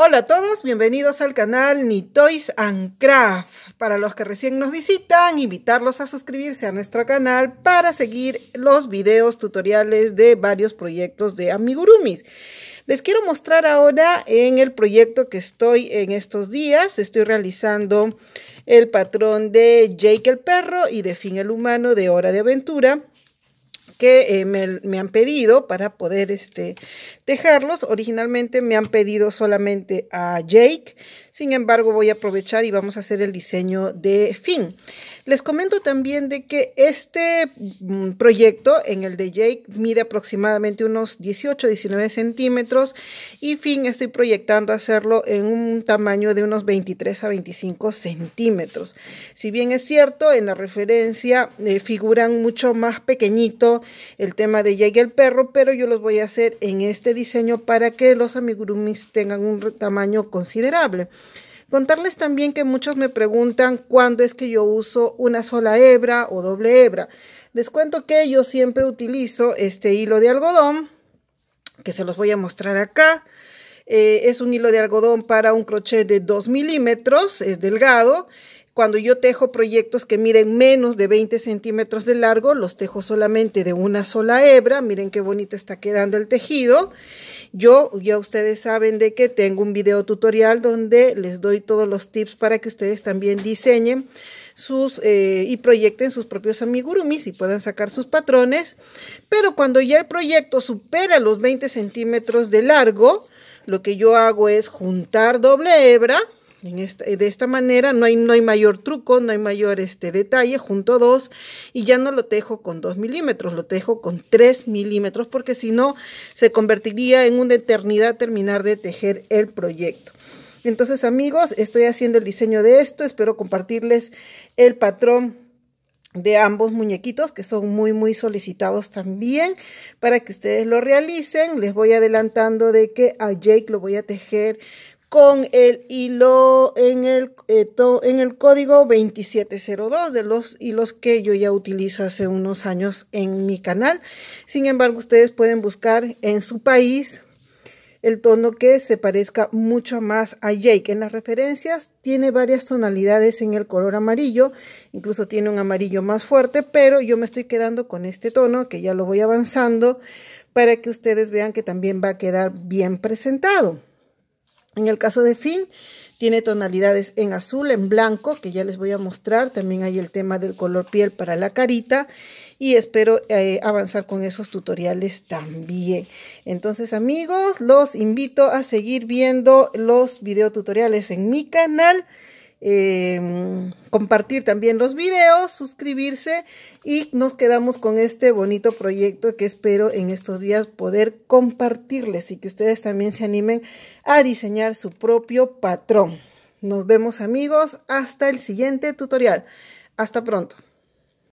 Hola a todos, bienvenidos al canal Ni Toys and Craft. Para los que recién nos visitan, invitarlos a suscribirse a nuestro canal para seguir los videos tutoriales de varios proyectos de Amigurumis. Les quiero mostrar ahora en el proyecto que estoy en estos días. Estoy realizando el patrón de Jake el perro y de Fin el humano de Hora de Aventura que eh, me, han pedido para poder este, dejarlos. Originalmente me han pedido solamente a Jake, sin embargo voy a aprovechar y vamos a hacer el diseño de fin les comento también de que este mm, proyecto en el de Jake mide aproximadamente unos 18, 19 centímetros y fin, estoy proyectando hacerlo en un tamaño de unos 23 a 25 centímetros. Si bien es cierto, en la referencia eh, figuran mucho más pequeñito el tema de Jake el perro, pero yo los voy a hacer en este diseño para que los amigurumis tengan un tamaño considerable. Contarles también que muchos me preguntan cuándo es que yo uso una sola hebra o doble hebra. Les cuento que yo siempre utilizo este hilo de algodón, que se los voy a mostrar acá. Eh, es un hilo de algodón para un crochet de 2 milímetros, es delgado cuando yo tejo proyectos que miden menos de 20 centímetros de largo, los tejo solamente de una sola hebra. Miren qué bonito está quedando el tejido. Yo, ya ustedes saben de que tengo un video tutorial donde les doy todos los tips para que ustedes también diseñen sus eh, y proyecten sus propios amigurumis y puedan sacar sus patrones. Pero cuando ya el proyecto supera los 20 centímetros de largo, lo que yo hago es juntar doble hebra eh, de esta manera no hay, no hay mayor truco, no hay mayor este, detalle, junto dos y ya no lo tejo con 2 milímetros, lo tejo con 3 milímetros porque si no se convertiría en una eternidad terminar de tejer el proyecto. Entonces amigos, estoy haciendo el diseño de esto, espero compartirles el patrón de ambos muñequitos que son muy muy solicitados también para que ustedes lo realicen les voy adelantando de que a Jake lo voy a tejer con el hilo en el, eh, en el código 2702 de los hilos que yo ya utilizo hace unos años en mi canal. Sin embargo, ustedes pueden buscar en su país el tono que se parezca mucho más a Jake. En las referencias tiene varias tonalidades en el color amarillo, incluso tiene un amarillo más fuerte, pero yo me estoy quedando con este tono que ya lo voy avanzando para que ustedes vean que también va a quedar bien presentado. En el caso de Finn, tiene tonalidades en azul, en blanco, que ya les voy a mostrar. También hay el tema del color piel para la carita y espero eh, avanzar con esos tutoriales también. Entonces amigos, los invito a seguir viendo los videotutoriales en mi canal. Em, compartir también los videos, suscribirse y nos quedamos con este bonito proyecto que espero en estos días poder compartirles y que ustedes también se animen a diseñar su propio patrón. Nos vemos amigos, hasta el siguiente tutorial. Hasta pronto.